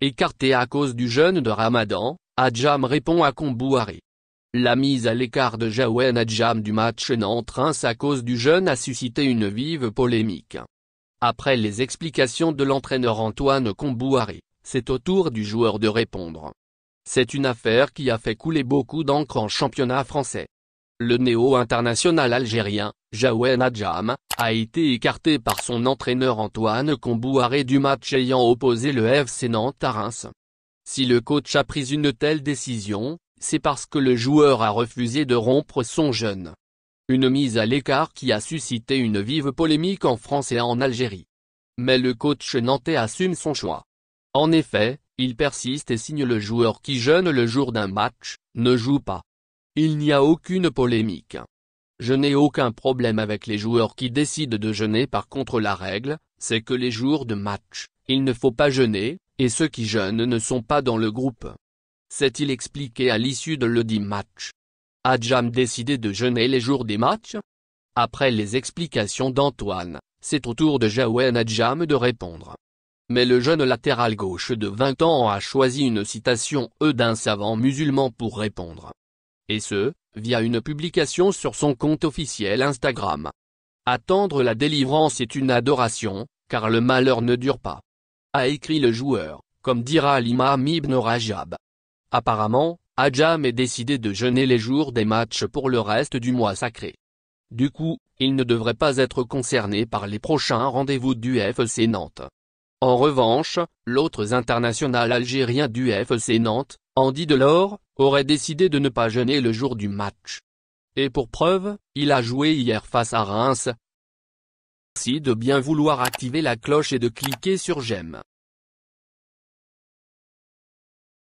Écarté à cause du jeûne de Ramadan, Adjam répond à Kombouari. La mise à l'écart de Jaouen Adjam du match nantes à cause du jeûne a suscité une vive polémique. Après les explications de l'entraîneur Antoine Kombouari, c'est au tour du joueur de répondre. C'est une affaire qui a fait couler beaucoup d'encre en championnat français. Le néo-international algérien, Jaouen Adjam, a été écarté par son entraîneur Antoine Combouaré du match ayant opposé le FC Nantes à Reims. Si le coach a pris une telle décision, c'est parce que le joueur a refusé de rompre son jeûne. Une mise à l'écart qui a suscité une vive polémique en France et en Algérie. Mais le coach nantais assume son choix. En effet, il persiste et signe le joueur qui jeûne le jour d'un match, ne joue pas. Il n'y a aucune polémique. Je n'ai aucun problème avec les joueurs qui décident de jeûner par contre la règle, c'est que les jours de match, il ne faut pas jeûner, et ceux qui jeûnent ne sont pas dans le groupe. C'est-il expliqué à l'issue de l'audit match. Adjam décidé de jeûner les jours des matchs Après les explications d'Antoine, c'est au tour de Jaouen Adjam de répondre. Mais le jeune latéral gauche de 20 ans a choisi une citation E d'un savant musulman pour répondre et ce, via une publication sur son compte officiel Instagram. Attendre la délivrance est une adoration, car le malheur ne dure pas. A écrit le joueur, comme dira l'imam Ibn Rajab. Apparemment, Ajam est décidé de jeûner les jours des matchs pour le reste du mois sacré. Du coup, il ne devrait pas être concerné par les prochains rendez-vous du FC Nantes. En revanche, l'autre international algérien du FC Nantes, Andy Delors, aurait décidé de ne pas jeûner le jour du match. Et pour preuve, il a joué hier face à Reims. Merci de bien vouloir activer la cloche et de cliquer sur j'aime.